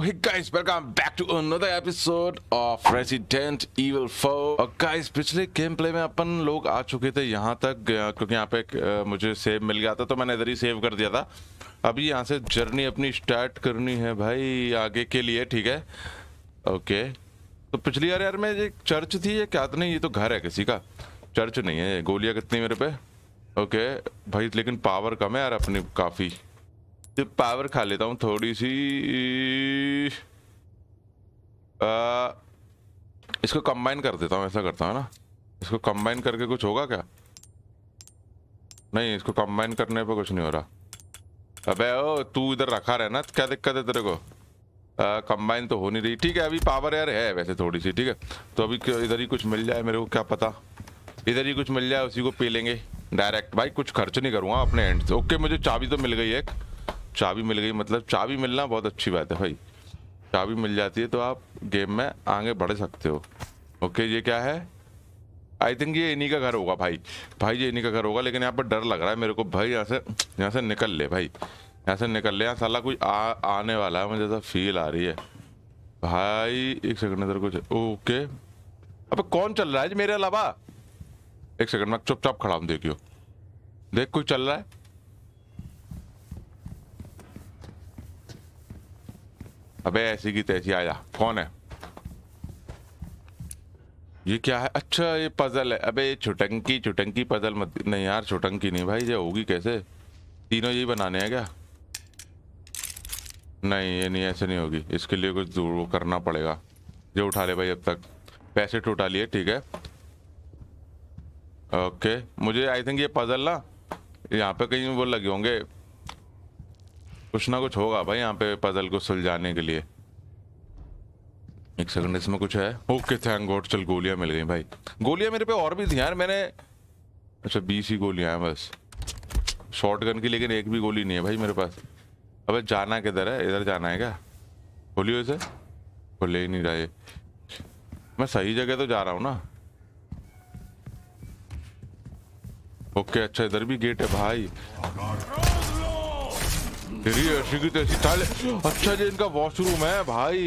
Oh hey guys, welcome back to another episode of Resident Evil 4. और uh, guys पिछले game play में अपन लोग आ चुके थे यहाँ तक क्योंकि यहाँ पे एक, मुझे सेव मिल गया था तो मैंने इधर ही सेव कर दिया था अभी यहाँ से जर्नी अपनी स्टार्ट करनी है भाई आगे के लिए ठीक है ओके तो पिछली बार यार में ये चर्च थी ये क्या था तो नहीं ये तो घर है किसी का चर्च नहीं है गोलियाँ कितनी मेरे पे ओके भाई लेकिन पावर कम है यार अपनी काफ़ी जब तो पावर खा लेता हूँ थोड़ी सी आ, इसको कंबाइन कर देता हूँ ऐसा करता हूँ ना इसको कंबाइन करके कुछ होगा क्या नहीं इसको कंबाइन करने पे कुछ नहीं हो रहा अबे ओ तू इधर रखा रहे ना क्या दिक्कत है तेरे को कंबाइन तो हो नहीं रही ठीक है अभी पावर यार है वैसे थोड़ी सी ठीक है तो अभी इधर ही कुछ मिल जाए मेरे को क्या पता इधर ही कुछ मिल जाए उसी को पी लेंगे डायरेक्ट भाई कुछ खर्च नहीं करूँगा अपने एंड से ओके मुझे चाबी तो मिल गई है चाबी मिल गई मतलब चाबी मिलना बहुत अच्छी बात है भाई चाबी मिल जाती है तो आप गेम में आगे बढ़ सकते हो ओके ये क्या है आई थिंक ये इन्हीं का घर होगा भाई भाई ये इन्हीं का घर होगा लेकिन यहाँ पर डर लग रहा है मेरे को भाई यहाँ से यहाँ से निकल ले भाई यहाँ से निकल ले यहाँ सला कुछ आ, आने वाला है मुझे ऐसा फील आ रही है भाई एक सेकंड इधर कुछ ओके अब कौन चल रहा है जी मेरे अलावा एक सेकंड मैं चुपचाप खड़ा हूँ देखियो देख कुछ चल रहा है अबे ऐसी की तैसी आया कौन है ये क्या है अच्छा ये पजल है अबे ये छुटंकी छुटंकी पजल मत नहीं यार छुटंकी नहीं भाई ये होगी कैसे तीनों यही बनाने हैं क्या नहीं ये नहीं ऐसे नहीं होगी इसके लिए कुछ दूर वो करना पड़ेगा जो उठा ले भाई अब तक पैसे टूटा लिए ठीक है ओके मुझे आई थिंक ये पजल ना यहाँ पे कहीं वो लगे होंगे कुछ ना कुछ होगा भाई यहाँ पे पजल को सुलझाने के लिए एक सेकंड इसमें कुछ है ओके थैंक गॉड चल गोलियां मिल गई भाई गोलियां मेरे पे और भी थी यार मैंने अच्छा बीस ही गोलियां हैं बस शॉर्ट गन की लेकिन एक भी गोली नहीं है भाई मेरे पास अब जाना किधर है इधर जाना है क्या खोलियो इसे खोले ही नहीं रहा मैं सही जगह तो जा रहा हूँ ना ओके अच्छा इधर भी गेट है भाई तेरी ऐसी की ताले अच्छा जी इनका वॉशरूम है भाई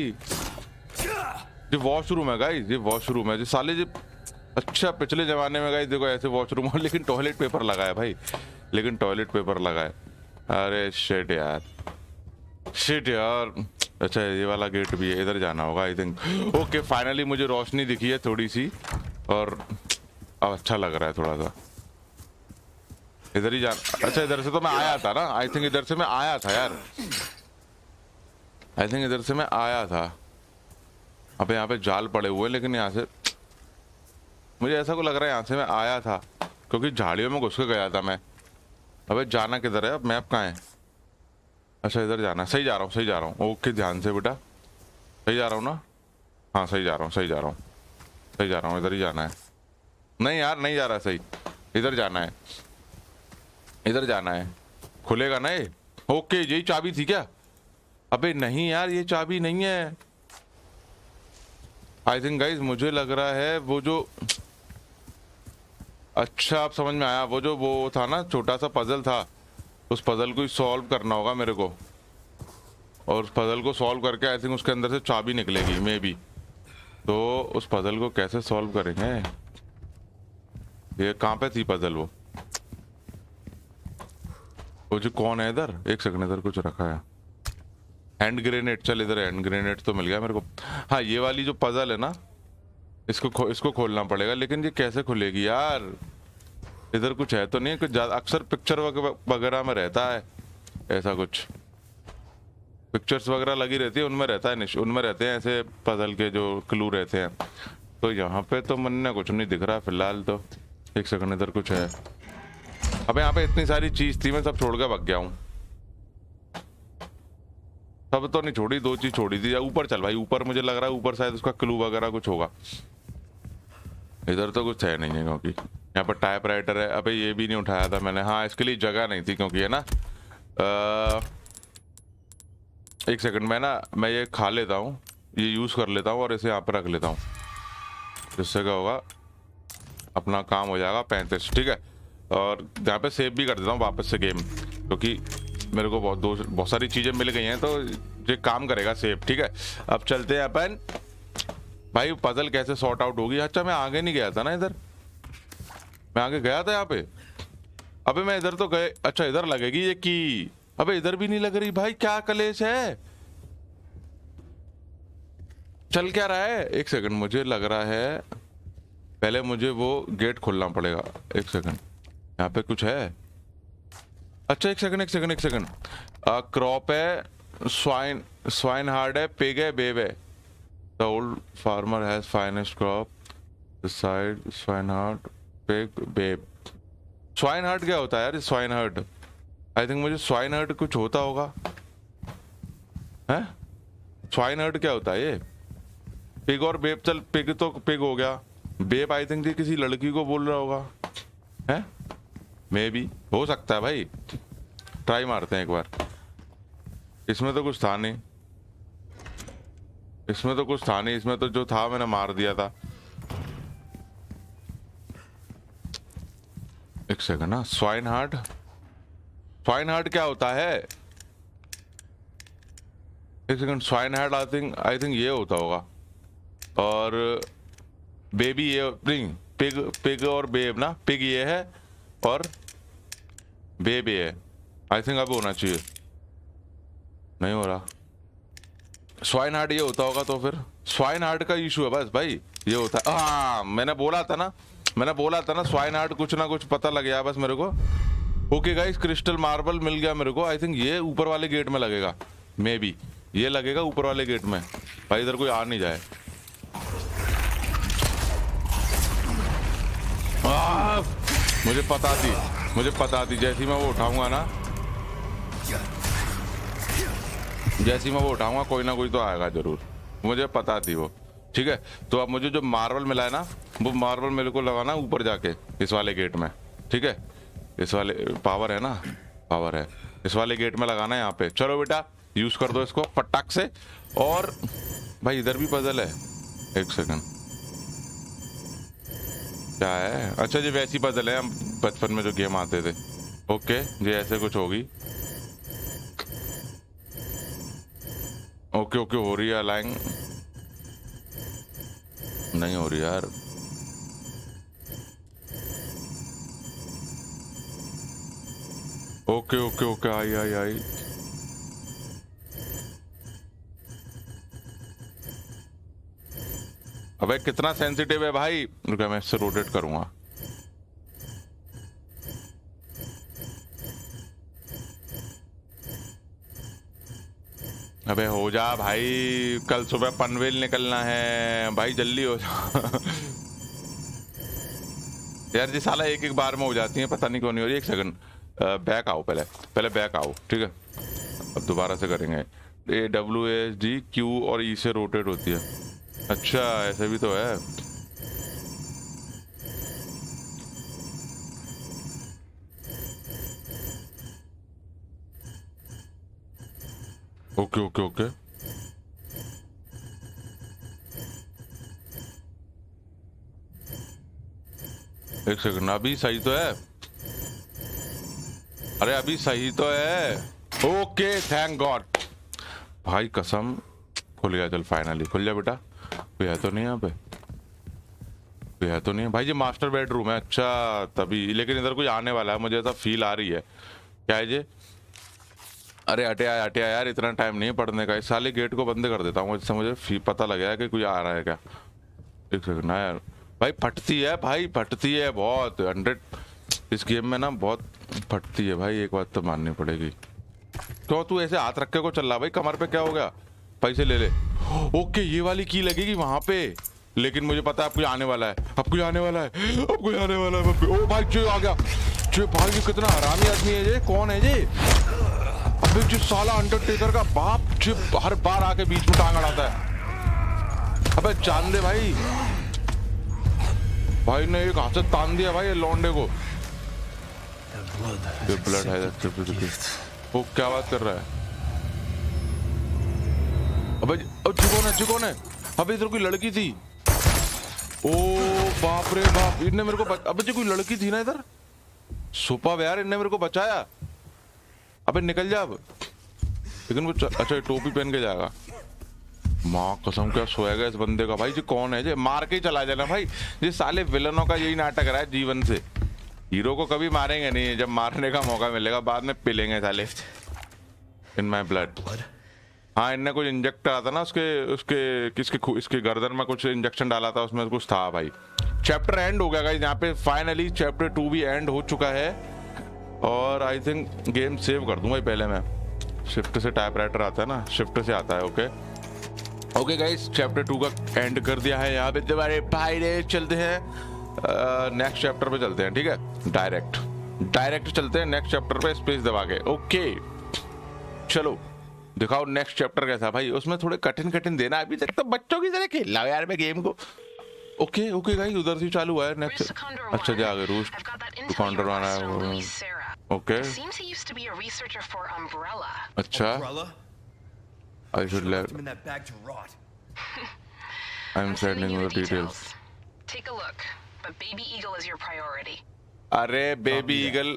ये वॉशरूम है गाई ये वॉशरूम है जो साले जी अच्छा पिछले जमाने में गाई देखो ऐसे वॉशरूम और लेकिन टॉयलेट पेपर लगा है भाई लेकिन टॉयलेट पेपर लगा है अरे शेट यार शेट यार अच्छा ये वाला गेट भी है इधर जाना होगा आई थिंक ओके फाइनली मुझे रोशनी दिखी है थोड़ी सी और अब अच्छा लग रहा है थोड़ा सा इधर ही जा अच्छा इधर से तो मैं आया था ना आई थिंक इधर से मैं आया था यार आई थिंक इधर से मैं आया था अब यहाँ पे जाल पड़े हुए लेकिन यहाँ से मुझे ऐसा को लग रहा है यहाँ से मैं आया था क्योंकि झाड़ियों में घुस के गया था मैं अबे जाना किधर है अब मैप कहाँ है अच्छा इधर जाना सही जा रहा हूँ सही जा रहा हूँ ओके ध्यान से बेटा सही जा रहा हूँ ना हाँ सही जा रहा हूँ सही जा रहा हूँ सही जा रहा हूँ इधर ही जाना है नहीं यार नहीं जा रहा सही इधर जाना है इधर जाना है खुलेगा ना ये ओके यही चाबी थी क्या अबे नहीं यार ये चाबी नहीं है आई थिंक गाइज मुझे लग रहा है वो जो अच्छा आप समझ में आया वो जो वो था ना छोटा सा पजल था उस पजल को ही सॉल्व करना होगा मेरे को और उस पजल को सॉल्व करके आई थिंक उसके अंदर से चाबी निकलेगी मे बी तो उस पजल को कैसे सॉल्व करेंगे ये कहाँ पे थी पजल वो वो जो कौन है इधर एक सेकंड इधर कुछ रखा है हैंड ग्रेनेड चल इधर हैंड ग्रेनेड तो मिल गया मेरे को हाँ ये वाली जो पजल है ना इसको खो, इसको खोलना पड़ेगा लेकिन ये कैसे खुलेगी यार इधर कुछ है तो नहीं कुछ ज़्यादा अक्सर पिक्चर वगैरह में रहता है ऐसा कुछ पिक्चर्स वगैरह लगी रहती है उनमें रहता है निश उनमें रहते हैं ऐसे पजल के जो क्लू रहते हैं तो यहाँ पे तो मन ने कुछ नहीं दिख रहा फिलहाल तो एक सेकंड इधर कुछ है अब यहाँ पे इतनी सारी चीज थी मैं सब छोड़ कर भग गया हूँ सब तो नहीं छोड़ी दो चीज छोड़ी थी ऊपर चल भाई ऊपर मुझे लग रहा है ऊपर शायद उसका क्लू वगैरह कुछ होगा इधर तो कुछ है नहीं है क्योंकि यहाँ पर टाइप राइटर है अबे ये भी नहीं उठाया था मैंने हाँ इसके लिए जगह नहीं थी क्योंकि है ना आ, एक सेकंड मैं ना मैं ये खा लेता हूँ ये यूज़ कर लेता हूँ और इसे यहाँ पर रख लेता हूँ जिससे क्या होगा अपना काम हो जाएगा पैंतीस ठीक है और यहाँ पे सेव भी कर देता हूँ वापस से गेम क्योंकि तो मेरे को बहुत दो बहुत सारी चीज़ें मिल गई हैं तो ये काम करेगा सेव ठीक है अब चलते हैं अपन भाई पजल कैसे सॉर्ट आउट होगी अच्छा मैं आगे नहीं गया था ना इधर मैं आगे गया था यहाँ पे अबे मैं इधर तो गए अच्छा इधर लगेगी ये की अबे इधर भी नहीं लग रही भाई क्या कलेश है चल क्या रहा है एक सेकंड मुझे लग रहा है पहले मुझे वो गेट खोलना पड़ेगा एक सेकंड यहाँ पे कुछ है अच्छा एक सेकंड एक सेकंड एक सेकंड क्रॉप है स्वाइन स्वाइन हार्ड है पिग है बेब है the old farmer has finest crop side swine hard pig babe swine heart क्या होता है यार स्वाइन हार्ट आई थिंक मुझे स्वाइन हार्ट कुछ होता होगा है स्वाइन हार्ट क्या होता है ये पिग और बेब चल पिग तो पिग हो गया बेब आई थिंक जी किसी लड़की को बोल रहा होगा है मे बी हो सकता है भाई ट्राई मारते हैं एक बार इसमें तो कुछ था नहीं इसमें तो कुछ था नहीं इसमें तो जो था मैंने मार दिया था एक सेकंड ना स्वाइन हार्ट स्वाइन हार्ट क्या होता है एक second swine heart I think I think ये होता होगा और बेबी ये नहीं पिग पिग और बेब ना पिग ये है और बे बे है आई थिंक अब होना चाहिए नहीं हो रहा स्वाइन हार्ट ये होता होगा तो फिर स्वाइन हार्ट का इशू है बस भाई ये होता है हाँ मैंने बोला था ना मैंने बोला था ना स्वाइन हार्ट कुछ ना कुछ पता लग गया बस मेरे को ओके गाइस क्रिस्टल मार्बल मिल गया मेरे को आई थिंक ये ऊपर वाले गेट में लगेगा मे बी ये लगेगा ऊपर वाले गेट में भाई इधर कोई आ नहीं जाए आ, मुझे पता थी मुझे पता थी जैसी मैं वो उठाऊंगा ना जैसी मैं वो उठाऊंगा कोई ना कोई तो आएगा जरूर मुझे पता थी वो ठीक है तो अब मुझे जो मार्बल मिला है ना वो मार्बल मेरे को लगाना ऊपर जाके इस वाले गेट में ठीक है इस वाले पावर है ना पावर है इस वाले गेट में लगाना है यहाँ पे चलो बेटा यूज़ कर दो इसको पटाख से और भाई इधर भी पजल है एक सेकंड क्या है अच्छा जी वैसी पजल है हम बचपन में जो गेम आते थे ओके ये ऐसे कुछ होगी ओके ओके हो रही है लाइन नहीं हो रही यार okay okay okay I I I अबे कितना सेंसिटिव है भाई रुका मैं इससे रोटेट करूंगा अबे हो जा भाई कल सुबह पनवेल निकलना है भाई जल्दी हो जा यार जी साला एक एक बार में हो जाती है पता नहीं क्यों नहीं हो रही एक सेकंड बैक आओ पहले पहले बैक आओ ठीक है अब दोबारा से करेंगे A W S D Q और ई e से रोटेट होती है अच्छा ऐसे भी तो है ओके ओके ओके एक सेकंड अभी सही तो है अरे अभी सही तो है ओके थैंक गॉड भाई कसम खुल गया चल फाइनली खुल जा बेटा कोई है तो नहीं यहाँ पे कोई है तो नहीं भाई जी मास्टर बेडरूम है अच्छा तभी लेकिन इधर कोई आने वाला है मुझे ऐसा फील आ रही है क्या है जी अरे अटे आया अटे आया यार इतना टाइम नहीं पढ़ने का इस साले गेट को बंद कर देता हूँ इससे मुझे फी पता लग गया कि कोई आ रहा है क्या एक सेकंड ना यार भाई फटती है भाई फटती है बहुत हंड्रेड इस गेम में ना बहुत फटती है भाई एक बात तो माननी पड़ेगी क्यों तो तू ऐसे हाथ रख के को चल रहा भाई कमर पे क्या हो गया पैसे ले ले ओके ये वाली की लगेगी वहां पे लेकिन मुझे पता है आपको आने वाला है आपको आने वाला है आपको आने वाला है ओ भाई चो आ गया चो भाई ये कितना हरामी आदमी है ये कौन है जी अबे जो साला अंडरटेकर का बाप जो हर बार आके बीच में टांग अड़ाता है अबे जान दे भाई भाई ने एक हाथ से तान दिया भाई लौंडे को ब्लड है वो क्या बात कर रहा है अबे अब जी कौन है जी अबे इधर कोई लड़की थी ओ बाप रे बाप इनने मेरे को बच... अबे जी कोई लड़की थी ना इधर सुपा यार इनने मेरे को बचाया अबे निकल जा अब लेकिन वो अच्छा टोपी पहन के जाएगा माँ कसम क्या सोएगा इस बंदे का भाई जी कौन है जी मार के ही चला जाना भाई ये साले विलनों का यही नाटक रहा है जीवन से हीरो को कभी मारेंगे नहीं जब मारने का मौका मिलेगा बाद में पिलेंगे साले इन माई ब्लड हाँ इनने कुछ इंजेक्ट करा था ना उसके उसके किसके इसके गर्दन में कुछ इंजेक्शन डाला था उसमें कुछ था भाई चैप्टर एंड हो गया यहाँ पे फाइनली चैप्टर टू भी एंड हो चुका है और आई थिंक गेम सेव कर दूंगा पहले मैं शिफ्ट से टाइपराइटर आता है ना शिफ्ट से आता है okay okay guys chapter two का एंड कर दिया है यहाँ पे दोबारे भाई रे चलते हैं नेक्स्ट चैप्टर पे चलते हैं ठीक है डायरेक्ट डायरेक्ट चलते हैं नेक्स्ट चैप्टर पे स्पेस दबा के ओके चलो दिखाओ नेक्स्ट चैप्टर कैसा भाई उसमें थोड़े कठिन कठिन देना अभी तक तो बच्चों की तरह खेल रहा यार मैं गेम को ओके ओके गाइस उधर से चालू हुआ है नेक्स्ट अच्छा जा गए रूस्ट काउंटर वाला है ओके अच्छा I should let I am sending the details take a look but baby eagle is your priority अरे baby eagle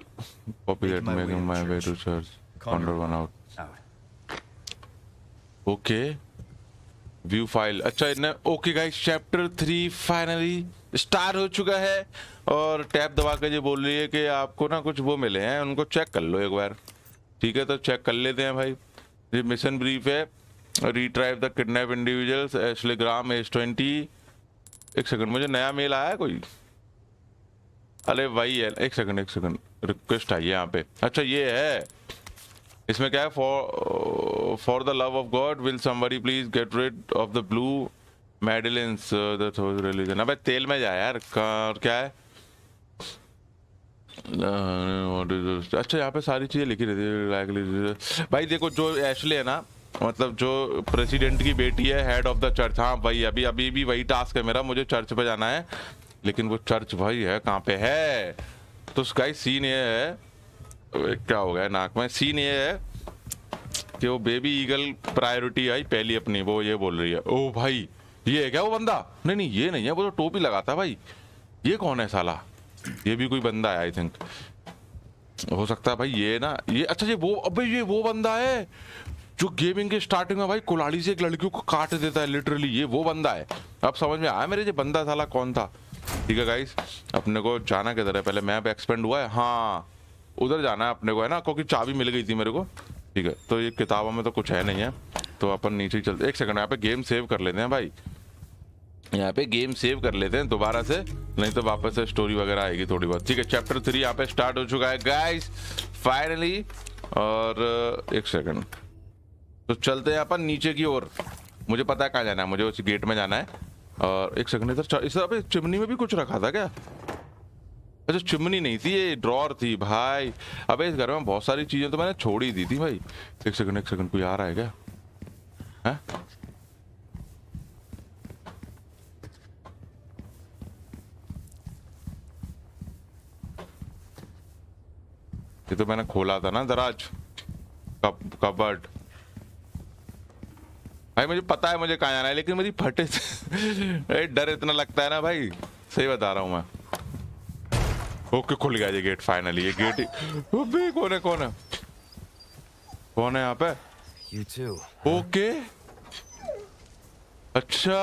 populate making my way to search counter one out okay view file अच्छा इतना okay guys chapter three finally start हो चुका है और tap दबा के जो बोल रही है कि आपको ना कुछ वो मिले हैं उनको चेक कर लो एक बार ठीक है तो चेक कर लेते हैं भाई ये मिशन ब्रीफ है रिट्राइव द किडनैप इंडिविजुअल्स एशलेग्राम एस ट्वेंटी एक सेकंड मुझे नया मेल आया है कोई अरे वही है एक सेकंड एक सेकंड रिक्वेस्ट आई है यहाँ पे अच्छा ये है इसमें क्या है for for the love of God, will somebody please get rid of the blue medallions? Uh, that's our religion. अबे तेल में जा यार और क्या है? अच्छा यहाँ पे सारी चीज़ें लिखी रहती है भाई देखो जो एशले है ना मतलब जो प्रेसिडेंट की बेटी है हेड ऑफ द चर्च हाँ भाई अभी अभी भी वही टास्क है मेरा मुझे चर्च पे जाना है लेकिन वो चर्च भाई है कहाँ पे है तो उसका सीन ये है क्या हो गया नाक में सीन ये है कि वो बेबी ईगल प्रायोरिटी आई पहली अपनी वो ये बोल रही है ओ भाई ये है क्या वो बंदा नहीं नहीं ये नहीं है वो तो टोपी लगाता भाई ये कौन है साला ये भी कोई बंदा है आई थिंक हो सकता है भाई ये ना ये अच्छा ये वो अबे ये वो बंदा है जो गेमिंग के स्टार्टिंग में भाई कुलाड़ी से एक लड़कियों को काट देता है लिटरली ये वो बंदा है अब समझ में आया मेरे ये बंदा साला कौन था ठीक है गाइस अपने को जाना किधर है पहले मैप एक्सपेंड हुआ है हाँ उधर जाना है अपने को है ना क्योंकि चाबी मिल गई थी मेरे को ठीक है तो ये किताबों में तो कुछ है नहीं है तो अपन नीचे चलते एक सेकंड यहाँ पे गेम सेव कर लेते हैं भाई यहाँ पे गेम सेव कर लेते हैं दोबारा से नहीं तो वापस से स्टोरी वगैरह आएगी थोड़ी बहुत ठीक है चैप्टर थ्री यहाँ पे स्टार्ट हो चुका है गाइस फाइनली और uh, एक सेकंड तो चलते हैं अपन नीचे की ओर मुझे पता है कहाँ जाना है मुझे उस गेट में जाना है और एक सेकंड इधर इस तरह चिमनी में भी कुछ रखा था क्या अच्छा चिमनी नहीं थी ये ड्रॉर थी भाई अबे इस घर में बहुत सारी चीज़ें तो मैंने छोड़ ही दी थी भाई एक सेकंड एक सेकंड कोई आ रहा है क्या है ये तो मैंने खोला था ना दराज कब कबर्ड भाई मुझे पता है मुझे कहाँ जाना है लेकिन मेरी फटे डर इतना लगता है ना भाई सही बता रहा हूँ मैं ओके खुल गया ये गेट फाइनली ये गेट अबे कौन है कौन है कौन है यहाँ पे ओके अच्छा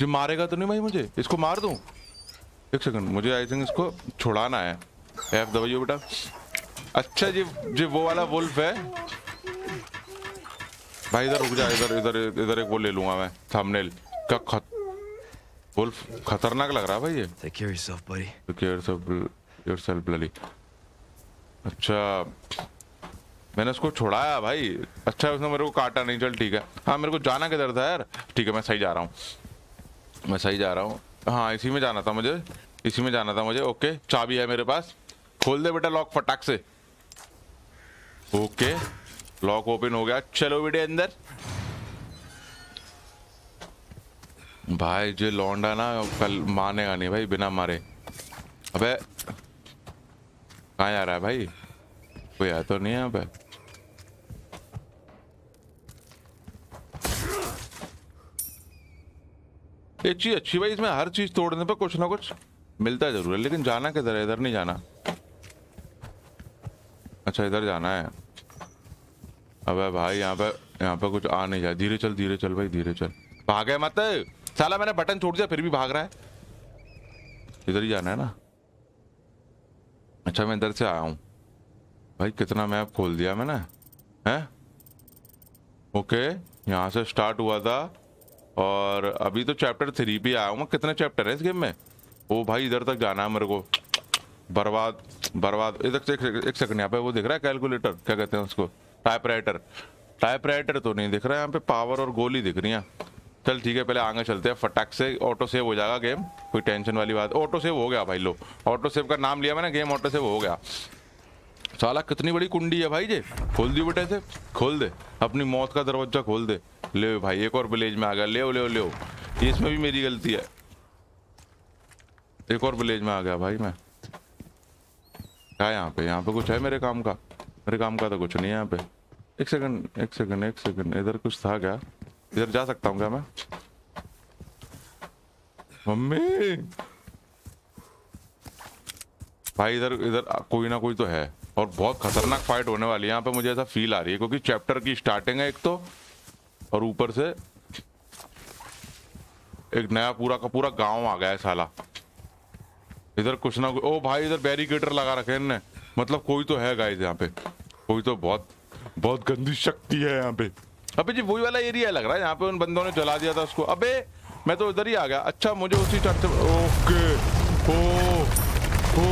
जो मारेगा तो नहीं भाई मुझे इसको मार दू एक सेकंड मुझे आई थिंक इसको छुड़ाना है एफ दबाइयो बेटा अच्छा जी जी वो वाला वुल्फ है भाई इधर रुक जा इधर इधर इधर एक वो ले लूंगा मैं थंबनेल का खत वुल्फ खतरनाक लग रहा है भाई ये take care yourself buddy take care yourself bloody अच्छा मैंने उसको छोड़ाया भाई अच्छा उसने मेरे को काटा नहीं चल ठीक है हाँ मेरे को जाना किधर था यार ठीक है मैं सही जा रहा हूँ मैं सही जा रहा हूँ हाँ इसी में जाना था मुझे इसी में जाना था मुझे ओके चाबी है मेरे पास खोल दे बेटा लॉक फटाक से ओके लॉक ओपन हो गया चलो बेटे अंदर भाई जो लौंडा ना कल मानेगा नहीं भाई बिना मारे अबे कहा जा रहा है भाई कोई आया तो नहीं है यहाँ ये चीज अच्छी भाई इसमें हर चीज तोड़ने पे कुछ ना कुछ मिलता जरूर है लेकिन जाना किधर है इधर नहीं जाना अच्छा इधर जाना है अबे भाई यहाँ पे यहाँ पे कुछ आ नहीं जाए धीरे चल धीरे चल भाई धीरे चल भागे मत साला मैंने बटन छोड़ दिया फिर भी भाग रहा है इधर ही जाना है ना अच्छा मैं इधर से आया हूँ भाई कितना मैप खोल दिया मैंने हैं ओके यहाँ से स्टार्ट हुआ था और अभी तो चैप्टर थ्री पे आया हूँ मैं कितने चैप्टर है इस गेम में ओ भाई इधर तक जाना है मेरे को बर्बाद बर्बाद इधर एक, एक सेकंड यहाँ पे वो दिख रहा है कैलकुलेटर क्या कहते हैं उसको टाइपराइटर टाइपराइटर तो नहीं दिख रहा है यहाँ पे पावर और गोली दिख रही है चल ठीक है पहले आगे चलते हैं फटाक से ऑटो सेव हो जाएगा गेम कोई टेंशन वाली बात ऑटो सेव हो गया भाई लो ऑटो सेव का नाम लिया मैंने गेम ऑटो सेव हो गया साला कितनी बड़ी कुंडी है भाई जे खोल दी बेटे से खोल दे अपनी मौत का दरवाजा खोल दे ले भाई एक और विलेज में आ गया ले ले ले इसमें भी मेरी गलती है एक और विलेज में आ गया भाई मैं क्या यहाँ पे यहाँ पे कुछ है मेरे काम का मेरे काम का तो कुछ नहीं है यहाँ पे एक सेकंड एक सेकंड एक सेकंड इधर कुछ था क्या इधर जा सकता हूँ क्या मैं मम्मी भाई इधर इधर कोई ना कोई तो है और बहुत खतरनाक फाइट होने वाली है यहाँ पे मुझे ऐसा फील आ रही है क्योंकि चैप्टर की स्टार्टिंग है एक तो और ऊपर से एक नया पूरा का पूरा गांव आ गया है साला इधर कुछ ना कुछ ओ भाई इधर बैरिकेटर लगा रखे इनने मतलब कोई तो है गाइस यहाँ पे कोई तो बहुत बहुत गंदी शक्ति है यहाँ पे अबे जी वही वाला एरिया लग रहा है यहाँ पे उन बंदों ने जला दिया था उसको अबे मैं तो उधर ही आ गया अच्छा मुझे उसी चट से ओके ओ ओ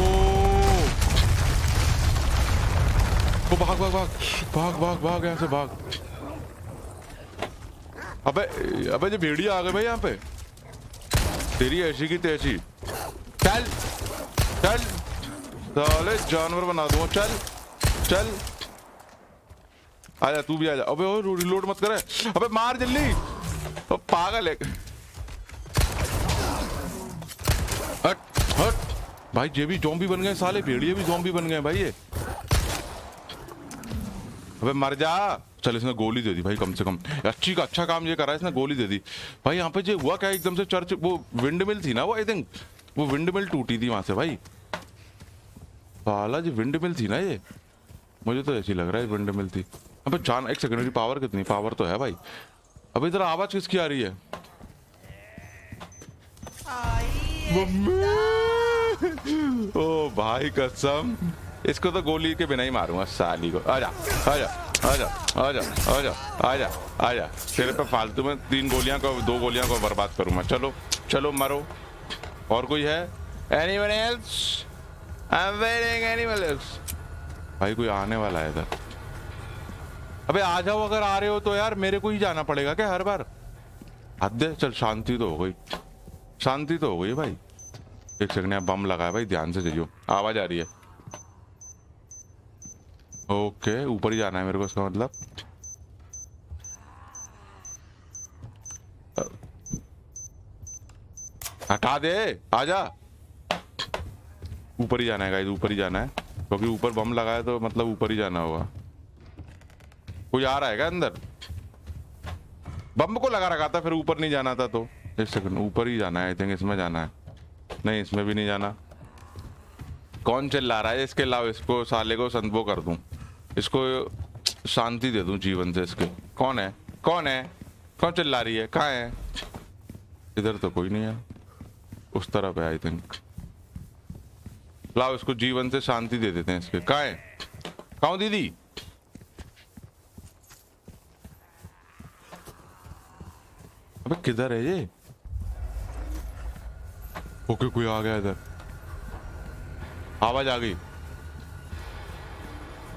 ओ भाग भाग भाग भाग भाग भाग यहाँ से भाग अबे अबे जी भेड़िया आ गए भाई यहाँ पे तेरी ऐसी की तेजी चल चल साले जानवर बना दूंगा चल चल आजा तू भी आजा अबे ओ रिलोड मत कर अबे मार जल्दी तो पागल है हट हट भाई जे भी जॉम्बी बन गए साले भेड़िए भी जॉम्बी बन गए भाई ये अबे मर जा चल इसने गोली दे दी भाई कम से कम अच्छी का अच्छा काम ये करा इसने गोली दे दी भाई यहाँ पे जो हुआ क्या एकदम से चर्च वो विंड मिल थी ना वो आई थिंक वो विंड मिल टूटी थी वहां से भाई बाला जी विंड मिल थी ना ये मुझे तो ऐसी लग रहा है विंड मिल थी अबे जान एक सेकंड मेरी पावर कितनी पावर तो है भाई अबे इधर आवाज किसकी आ रही है ओ भाई कसम इसको तो गोली के बिना ही मारूंगा साली को आजा आजा आजा आजा आजा आजा आजा तेरे पे फालतू में तीन गोलियां को दो गोलियां को बर्बाद करूंगा चलो चलो मरो और कोई है anyone else I am waiting anyone else भाई कोई आने वाला है इधर अबे आ जाओ अगर आ रहे हो तो यार मेरे को ही जाना पड़ेगा क्या हर बार हद चल शांति तो हो गई शांति तो हो गई भाई एक सेकंड यहाँ बम लगाया भाई ध्यान से जाइयो आवाज आ रही है ओके ऊपर ही जाना है मेरे को इसका मतलब हटा दे आजा ऊपर ही जाना है गाइस ऊपर ही जाना है क्योंकि तो ऊपर बम लगाया तो मतलब ऊपर ही जाना होगा कोई आ रहा है क्या अंदर बम को लगा रखा था फिर ऊपर नहीं जाना था तो एक सेकंड ऊपर ही जाना है आई थिंक इसमें जाना है नहीं इसमें भी नहीं जाना कौन चिल्ला रहा है इसके अलावा इसको साले को संतो कर दूं इसको शांति दे दूं जीवन से इसके कौन है कौन है कौन चिल्ला रही है कहाँ है इधर तो कोई नहीं है उस तरफ है आई थिंक लाओ इसको जीवन से शांति दे देते हैं इसके कहाँ है कहाँ दीदी अबे किधर है ये ओके कोई आ गया इधर आवाज आ गई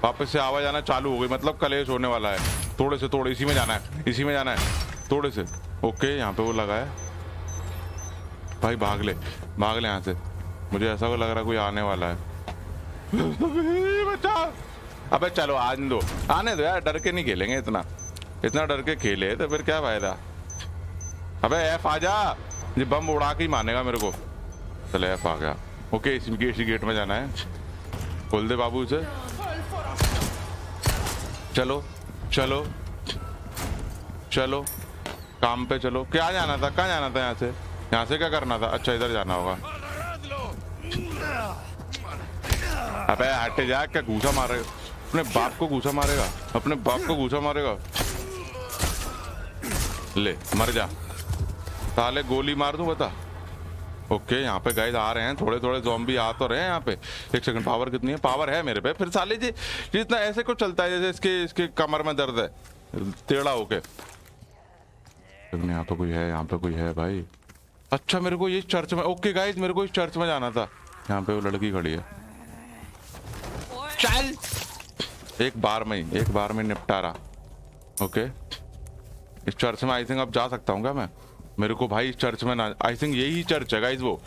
वापस से आवाज आना चालू हो गई मतलब कलेश होने वाला है थोड़े से थोड़े इसी में जाना है इसी में जाना है थोड़े से ओके यहाँ पे वो लगा है भाई भाग ले भाग ले यहाँ से मुझे ऐसा को लग रहा है कोई आने वाला है बचा अबे चलो आने दो आने दो यार डर के नहीं खेलेंगे इतना इतना डर के खेले तो फिर क्या फायदा अबे एफ आ जा ये बम उड़ा के ही मानेगा मेरे को चले एफ आ गया ओके इसी गेट इसी गेट में जाना है खोल दे बाबू इसे चलो चलो चलो काम पे चलो क्या जाना था कहाँ जाना था यहाँ से यहाँ से क्या करना था अच्छा इधर जाना होगा अबे हटे जा क्या घूसा हो अपने बाप को घूसा मारेगा अपने बाप को घूसा मारेगा ले मर जा साले गोली मार दूं बता ओके यहाँ पे गाइस आ रहे हैं थोड़े थोड़े जॉम्बी आ तो रहे हैं यहाँ पे एक सेकंड पावर कितनी है पावर है मेरे पे फिर साले जी जितना ऐसे कुछ चलता है जैसे इसके इसके कमर में दर्द है टेढ़ा होके यहाँ पे तो कोई है यहाँ पे कोई है भाई अच्छा मेरे को ये चर्च में ओके गाइस मेरे को इस चर्च में जाना था यहाँ पे वो लड़की खड़ी है चल एक बार में ही एक बार में निपटारा ओके इस चर्च में आई थिंक अब जा सकता हूँ क्या मैं मेरे को भाई चर्च में ना आई थिंक यही चर्च है गाइज वो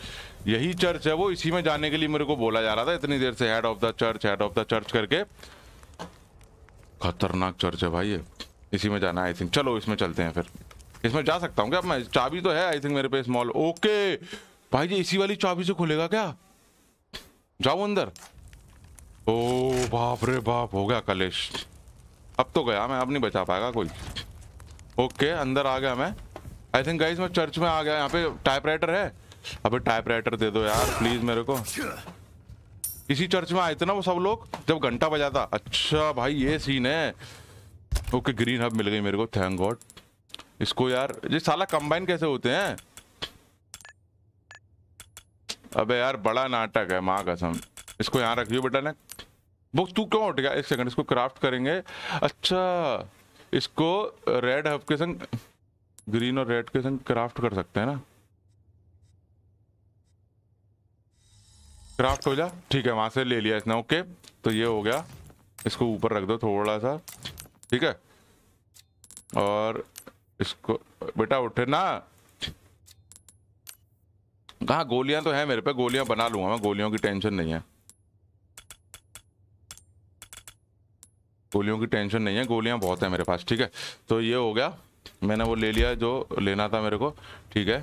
यही चर्च है वो इसी में जाने के लिए मेरे को बोला जा रहा था इतनी देर से head of the church head of the church करके खतरनाक चर्च है भाई ये इसी में जाना आई थिंक चलो इसमें चलते हैं फिर इसमें जा सकता हूँ क्या मैं चाबी तो है आई थिंक मेरे पे स्मॉल ओके भाई जी इसी वाली चाबी से खुलेगा क्या जाओ अंदर ओ बाप रे बाप हो गया कलेश अब तो गया मैं अब नहीं बचा पाएगा कोई ओके अंदर आ गया मैं आई थिंक गाइस मैं चर्च में आ गया यहाँ पे टाइपराइटर है अबे टाइपराइटर दे दो यार प्लीज मेरे को इसी चर्च में आए थे ना वो सब लोग जब घंटा बजा था अच्छा भाई ये सीन है ओके ग्रीन हब मिल गई मेरे को थैंक गॉड इसको यार ये साला कंबाइन कैसे होते हैं अबे यार बड़ा नाटक है माँ कसम इसको यहाँ रखिए बेटा ने बुक तू क्यों उठ गया एक सेकंड इसको क्राफ्ट करेंगे अच्छा इसको रेड हब के संग ग्रीन और रेड के संग क्राफ्ट कर सकते हैं ना क्राफ्ट हो जा ठीक है वहां से ले लिया इसने ओके तो ये हो गया इसको ऊपर रख दो थोड़ा सा ठीक है और इसको बेटा उठे ना कहा गोलियां तो है मेरे पे गोलियां बना लूंगा मैं गोलियों की टेंशन नहीं है गोलियों की टेंशन नहीं है गोलियां बहुत है मेरे पास ठीक है तो ये हो गया मैंने वो ले लिया जो लेना था मेरे को ठीक है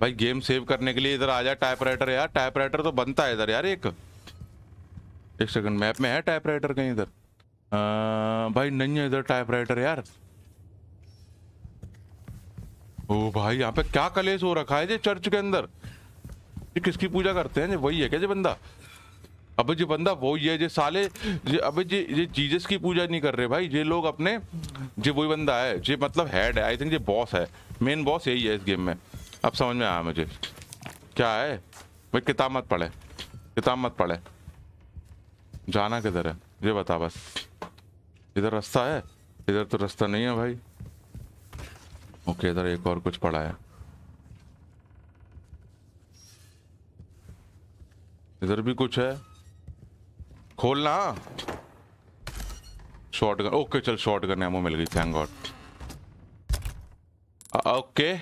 भाई गेम सेव करने के लिए इधर आ जा टाइपराइटर यार टाइपराइटर तो बनता है इधर यार एक एक सेकंड मैप में है टाइपराइटर कहीं इधर भाई नहीं है इधर टाइपराइटर यार ओ भाई यहाँ पे क्या कलेश हो रखा है जी चर्च के अंदर ये किसकी पूजा करते हैं जी वही है क्या जी बंदा अबे जो बंदा वो ही है जो साले जो अबे जे ये जीजस की पूजा नहीं कर रहे भाई ये लोग अपने जो वही बंदा है जो मतलब हेड है आई थिंक ये बॉस है मेन बॉस यही है इस गेम में अब समझ में आया मुझे क्या है भाई किताब मत पढ़े किताब मत पढ़े जाना किधर है ये बता बस इधर रास्ता है इधर तो रास्ता नहीं है भाई ओके इधर एक और कुछ पड़ा है इधर भी कुछ है खोलना शॉर्ट गन ओके चल गन एमो मिल गई थैंक गॉड ओके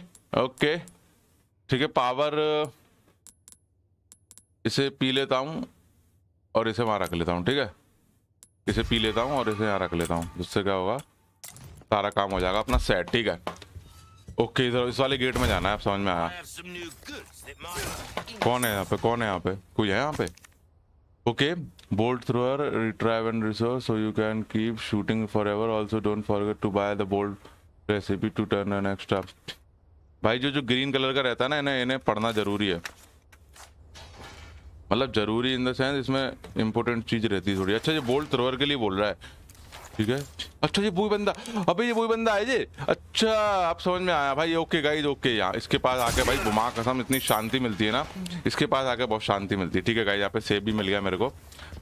ओके ठीक है पावर इसे पी लेता हूँ और इसे वहाँ रख लेता हूँ ठीक है इसे पी लेता हूँ और इसे यहाँ रख लेता हूँ जिससे क्या होगा सारा काम हो जाएगा अपना सेट ठीक है ओके इधर इस वाले गेट में जाना है आप समझ में आया कौन है यहाँ पे कौन है यहाँ पे कोई है यहाँ पे okay bolt thrower retrieve and restore so you can keep shooting forever also don't forget to buy the bolt recipe to turn an extra भाई जो जो ग्रीन कलर का रहता है ना इन्हें इन्हें पढ़ना ज़रूरी है मतलब ज़रूरी इन द सेंस इसमें इंपॉर्टेंट चीज़ रहती है थोड़ी अच्छा ये बोल्ट थ्रोअर के लिए बोल रहा है ठीक है अच्छा जी वही बंदा अभी ये वही बंदा है जी अच्छा आप समझ में आया भाई ओके गाइज ओके यहाँ इसके पास आके भाई घुमा कसम इतनी शांति मिलती है ना इसके पास आके बहुत शांति मिलती है ठीक है गाई यहाँ पे सेफ भी मिल गया मेरे को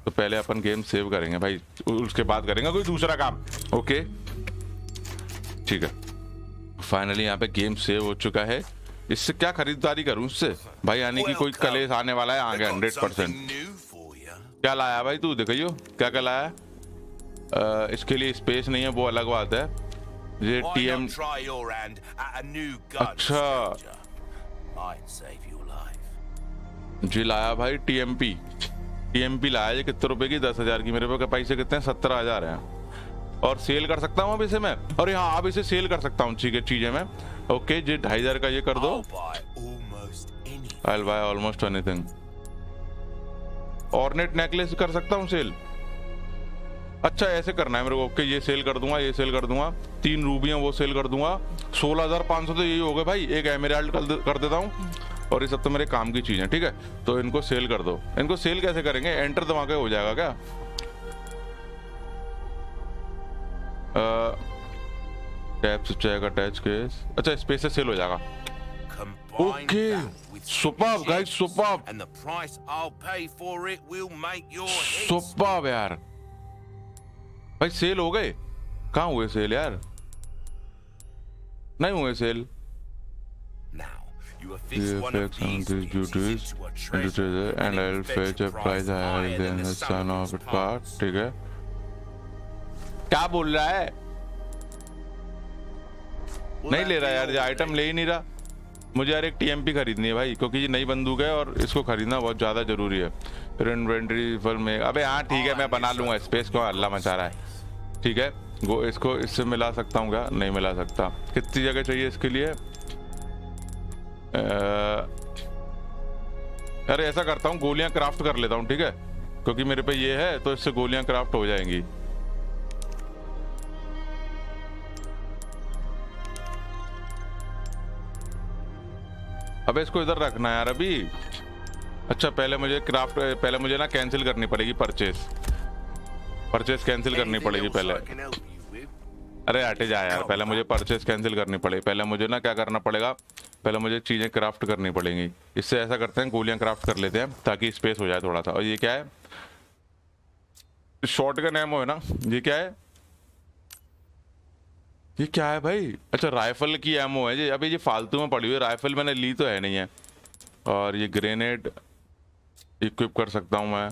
तो पहले अपन गेम सेव करेंगे भाई उसके बाद करेंगे कोई दूसरा काम ओके ठीक है फाइनली यहाँ पे गेम सेव हो चुका है इससे क्या खरीदारी करूँ उससे भाई यानी कि कोई कलेस आने वाला है आगे हंड्रेड परसेंट क्या लाया भाई तू दिखाइयो क्या क्या लाया आ, इसके लिए स्पेस नहीं है वो अलग बात है ये टीएम अच्छा जी लाया भाई टीएमपी टीएमपी लाया जी कितने रुपए की दस हजार की मेरे पे पैसे कितने हैं सत्तर हजार है और सेल कर सकता हूँ अब इसे मैं और यहाँ आप इसे सेल कर सकता हूँ ठीक है चीजें मैं ओके जी ढाई हजार का ये कर दो I buy almost anything ornate necklace कर सकता हूँ सेल अच्छा ऐसे करना है मेरे को ओके ये सेल कर दूंगा ये सेल कर दूंगा तीन रूबियाँ वो सेल कर दूंगा सोलह हजार पाँच सौ तो यही हो गए भाई एक एमेराल्ड कर देता हूँ और ये सब तो मेरे काम की चीज़ है ठीक है तो इनको सेल कर दो इनको सेल कैसे करेंगे एंटर दबा के हो जाएगा क्या टैप अच्छा, से जाएगा अटैच केस अच्छा स्पेस से सेल हो जाएगा okay super guys super super यार भाई सेल हो गए कहां हुए सेल यार नहीं हुए sell You affix one of these duties into treasure, and I'll fetch a prize higher than the sum of its part. ठीक क्या बोल रहा है? नहीं ले रहा यार ये आइटम ले ही नहीं रहा मुझे यार एक टीएमपी खरीदनी है भाई क्योंकि ये नई बंदूक है और इसको खरीदना बहुत ज़्यादा ज़रूरी है फिर इन्वेंट्री फल में अबे हाँ ठीक है oh, मैं बना लूंगा स्पेस को अल्लाह मचा रहा है ठीक है वो इसको इससे मिला सकता हूँ क्या नहीं मिला सकता कितनी जगह चाहिए इसके लिए अरे ऐसा करता हूँ गोलियां क्राफ्ट कर लेता हूँ ठीक है क्योंकि मेरे पे ये है तो इससे गोलियां क्राफ्ट हो जाएंगी अब इसको इधर रखना यार अभी अच्छा पहले मुझे क्राफ्ट पहले मुझे ना कैंसिल करनी पड़ेगी परचेस परचेस कैंसिल करनी पड़ेगी पहले अरे हटे जा यार पहले मुझे परचेज़ कैंसिल करनी पड़ेगी पहले मुझे ना क्या करना पड़ेगा पहले मुझे चीज़ें क्राफ्ट करनी पड़ेंगी इससे ऐसा करते हैं गोलियाँ क्राफ्ट कर लेते हैं ताकि स्पेस हो जाए थोड़ा सा और ये क्या है शॉर्ट का नेम हो है ना ये क्या है ये क्या है भाई अच्छा राइफल की एमओ है ये अभी ये फालतू में पड़ी हुई है राइफल मैंने ली तो है नहीं है और ये ग्रेनेड इक्विप कर सकता हूँ मैं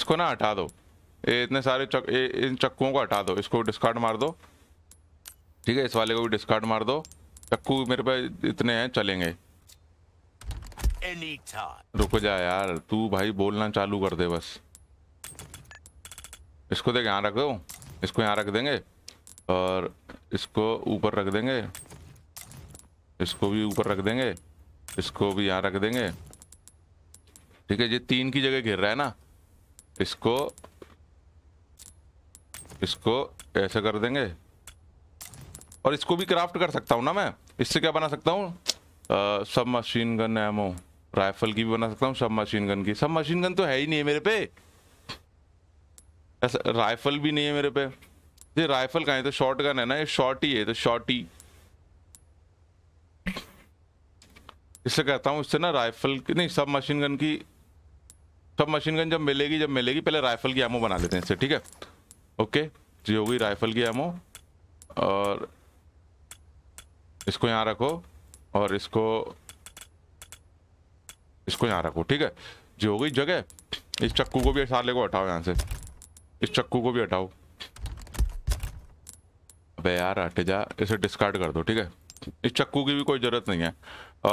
इसको ना हटा दो ये इतने सारे चक ए, इन चक्कुओं को हटा दो इसको डिस्कार्ड मार दो ठीक है इस वाले को भी डिस्कार्ड मार दो चक्कू मेरे पास इतने हैं चलेंगे रुक जा यार तू भाई बोलना चालू कर दे बस इसको देख यहाँ रख दो इसको यहाँ रख देंगे और इसको ऊपर रख देंगे इसको भी ऊपर रख देंगे इसको भी यहाँ रख देंगे ठीक है ये तीन की जगह घिर रहा है ना इसको इसको ऐसे कर देंगे और इसको भी क्राफ्ट कर सकता हूँ ना मैं इससे क्या बना सकता हूँ सब मशीन गन एमओ राइफल की भी बना सकता हूँ सब मशीन गन की सब मशीन गन तो है ही नहीं है मेरे पे ऐसा राइफल भी नहीं है मेरे पे ये राइफल का है तो शॉर्ट गन है ना ये शॉर्ट ही है तो शॉर्ट ही इससे कहता हूँ इससे ना राइफल की नहीं सब मशीन गन की सब मशीन गन जब मिलेगी जब मिलेगी पहले राइफल की एमओ बना लेते हैं इससे ठीक है ओके हो होगी राइफल की एमओ और इसको यहाँ रखो और इसको इसको यहाँ रखो ठीक है जो होगी जगह इस चक्कू को भी सारे को हटाओ यहाँ से इस चक्कू को भी हटाओ अबे यार हटे जा इसे डिस्कार्ड कर दो ठीक है इस चक्कू की भी कोई ज़रूरत नहीं है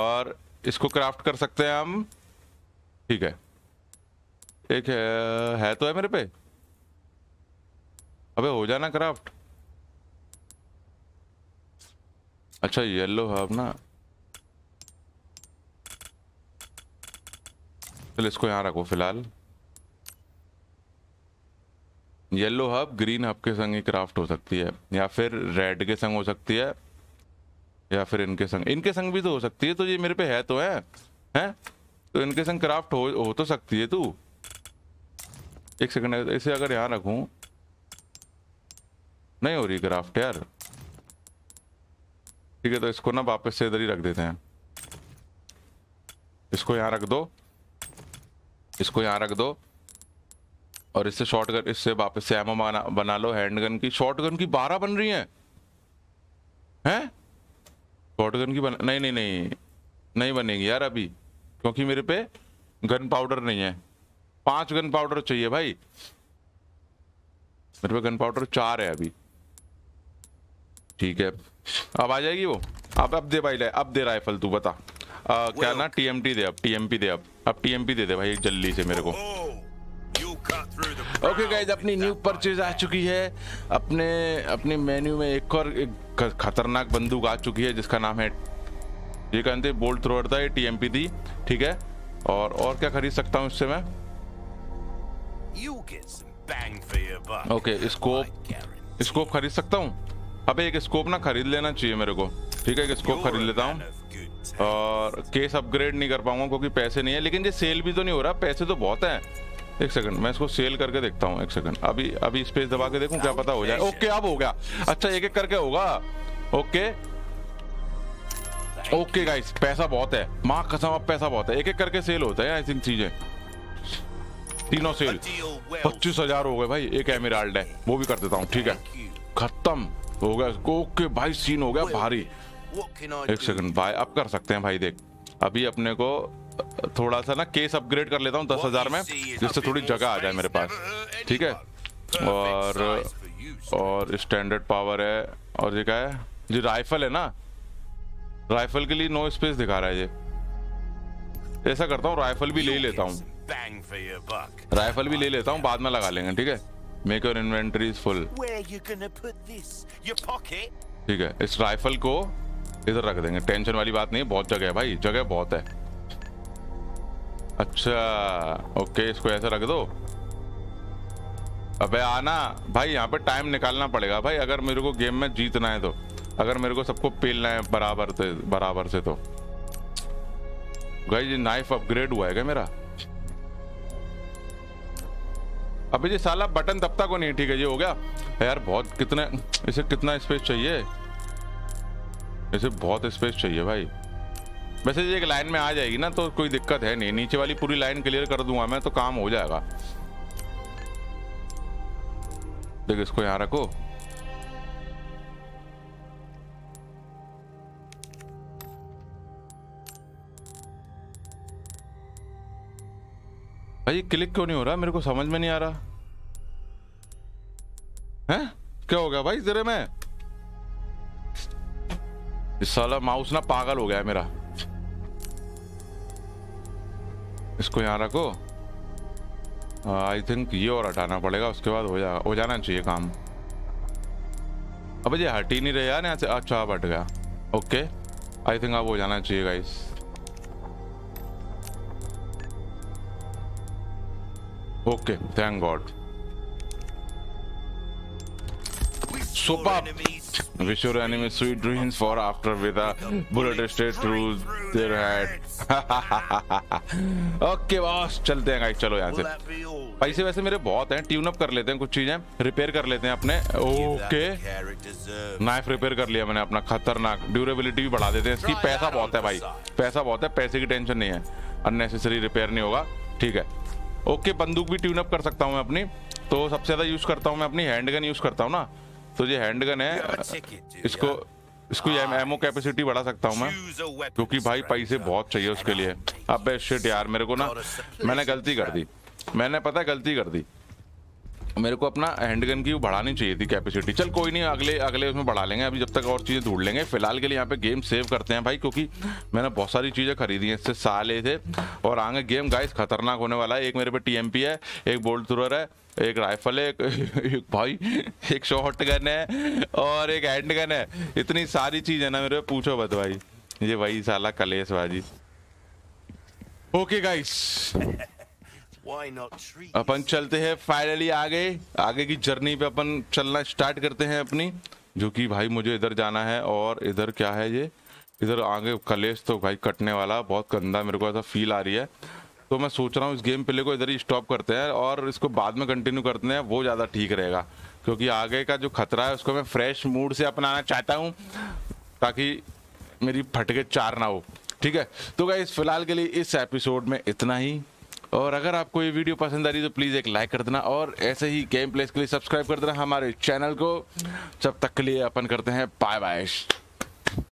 और इसको क्राफ्ट कर सकते हैं हम ठीक है एक है, है तो है मेरे पे अबे हो जाना क्राफ्ट अच्छा येलो है अपना चल इसको यहाँ रखो फिलहाल येलो हब ग्रीन हब के संग ही क्राफ्ट हो सकती है या फिर रेड के संग हो सकती है या फिर इनके संग इनके संग भी तो हो सकती है तो ये मेरे पे है तो है हैं तो इनके संग क्राफ्ट हो हो तो सकती है तू एक सेकंड इसे अगर यहाँ रखूँ नहीं हो रही ग्राफ्ट यार ठीक है तो इसको ना वापस से इधर ही रख देते हैं इसको यहाँ रख दो इसको यहाँ रख दो और इससे शॉर्ट कर इससे वापस से एमओ बना, बना लो हैंडगन की शॉटगन की बारह बन रही है हैं शॉटगन की बन नहीं नहीं नहीं नहीं बनेगी यार अभी क्योंकि मेरे पे गन पाउडर नहीं है पांच गन पाउडर चाहिए भाई मेरे पे गन पाउडर चार है अभी ठीक है अब आ जाएगी वो अब अब दे भाई ले अब दे राइफल तू बता आ, क्या ना टीएमटी दे अब टीएमपी दे अब अब टीएमपी दे दे भाई जल्दी से मेरे को ओके oh, गाइज अपनी न्यू परचेज आ चुकी है अपने अपने मेन्यू में एक और एक खतरनाक बंदूक आ चुकी है जिसका नाम है ये कहते बोल्ट थ्रोअर था ये टीएमपी थी ठीक है और और क्या खरीद सकता हूँ इससे मैं ओके okay, स्कोप स्कोप खरीद सकता हूँ अबे एक स्कोप ना खरीद लेना चाहिए मेरे को ठीक है एक स्कोप खरीद लेता हूँ और केस अपग्रेड नहीं कर पाऊंगा क्योंकि पैसे नहीं है लेकिन ये सेल भी तो नहीं हो रहा पैसे तो बहुत है एक सेकंड मैं इसको सेल करके देखता हूँ एक सेकंड अभी अभी स्पेस दबा के देखू क्या पता हो जाए ओके अब हो गया अच्छा एक एक करके होगा ओके ओके गाइस पैसा बहुत है माँ कसम अब पैसा बहुत है एक एक करके सेल होता है ऐसी चीजें तीनों सेल पच्चीस हजार हो गए भाई एक एमिराल्ड है वो भी कर देता हूँ ठीक है खत्म हो गया ओके भाई सीन हो गया भारी एक सेकंड भाई अब कर सकते हैं भाई देख अभी अपने को थोड़ा सा ना केस अपग्रेड कर लेता हूँ दस हजार में जिससे थोड़ी जगह आ जाए मेरे पास ठीक है और और स्टैंडर्ड पावर है और ये क्या है जी राइफल है ना राइफल के लिए नो स्पेस दिखा रहा है ये ऐसा करता हूँ राइफल भी ले लेता हूँ राइफल भी ले लेता हूँ बाद में लगा लेंगे ठीक है make your inventory is full ठीक है इस राइफल को इधर रख देंगे टेंशन वाली बात नहीं बहुत जगह है भाई जगह बहुत है अच्छा ओके इसको ऐसे रख दो अबे आना भाई यहाँ पे टाइम निकालना पड़ेगा भाई अगर मेरे को गेम में जीतना है तो अगर मेरे को सबको पेलना है बराबर से बराबर से तो भाई नाइफ अपग्रेड हुआ है क्या मेरा अभी जी साला बटन दबता को नहीं ठीक है जी हो गया यार बहुत कितने इसे कितना स्पेस चाहिए इसे बहुत स्पेस चाहिए भाई वैसे जी एक लाइन में आ जाएगी ना तो कोई दिक्कत है नहीं नीचे वाली पूरी लाइन क्लियर कर दूंगा मैं तो काम हो जाएगा देख इसको यहाँ रखो भाई क्लिक क्यों नहीं हो रहा मेरे को समझ में नहीं आ रहा है क्या हो गया भाई तेरे में इस साला माउस ना पागल हो गया है मेरा इसको यहां रखो आई थिंक ये और हटाना पड़ेगा उसके बाद हो जाएगा हो जाना चाहिए काम अब ये हट ही नहीं रहे यार यहाँ से अच्छा आप हट गया ओके आई थिंक अब हो जाना चाहिए guys Okay, thank God. Soap Wish your enemy sweet dreams for after with a bullet straight through their head. okay, boss. चलते हैं गाइस चलो यहाँ से पैसे वैसे मेरे बहुत हैं ट्यून अप कर लेते हैं कुछ चीजें रिपेयर कर लेते हैं अपने ओके नाइफ रिपेयर कर लिया मैंने अपना खतरनाक ड्यूरेबिलिटी भी बढ़ा देते हैं इसकी पैसा बहुत है भाई पैसा बहुत है पैसे की टेंशन नहीं है अननेसेसरी रिपेयर नहीं होगा ठीक है ओके बंदूक भी ट्यून अप कर सकता हूँ मैं अपनी तो सबसे ज़्यादा यूज़ करता हूँ मैं अपनी हैंड गन यूज़ करता हूँ ना तो ये हैंड गन है इसको इसको एमओ कैपेसिटी ah, बढ़ा सकता हूँ मैं क्योंकि भाई पैसे बहुत चाहिए उसके लिए अब शिट यार मेरे को ना मैंने गलती कर दी मैंने पता गलती कर दी मेरे को अपना हैंडगन की बढ़ानी चाहिए थी कैपेसिटी चल कोई नहीं अगले अगले उसमें बढ़ा लेंगे अभी जब तक और चीज़ें ढूंढ लेंगे फिलहाल के लिए यहाँ पे गेम सेव करते हैं भाई क्योंकि मैंने बहुत सारी चीज़ें खरीदी हैं इससे साले थे और आगे गेम गाइस खतरनाक होने वाला है एक मेरे पे टी है एक बोल्ट थ्रोर है एक राइफल है एक, एक भाई एक शॉर्ट गन है और एक हैंड गन है इतनी सारी चीज़ है ना मेरे पूछो बत भाई ये वही साला कलेश भाजी ओके गाइस अपन चलते हैं फाइनली आगे आगे की जर्नी पे अपन चलना स्टार्ट करते हैं अपनी जो कि भाई मुझे इधर जाना है और इधर क्या है ये इधर आगे कलेश तो भाई कटने वाला बहुत गंदा मेरे को ऐसा फील आ रही है तो मैं सोच रहा हूँ इस गेम प्ले को इधर ही स्टॉप करते हैं और इसको बाद में कंटिन्यू करते हैं वो ज़्यादा ठीक रहेगा क्योंकि आगे का जो खतरा है उसको मैं फ्रेश मूड से अपनाना चाहता हूँ ताकि मेरी फटके चार ना हो ठीक है तो क्या फिलहाल के लिए इस एपिसोड में इतना ही और अगर आपको ये वीडियो पसंद आ रही तो प्लीज़ एक लाइक कर देना और ऐसे ही गेम प्लेस के लिए सब्सक्राइब कर देना हमारे चैनल को जब तक के लिए अपन करते हैं बाय बाय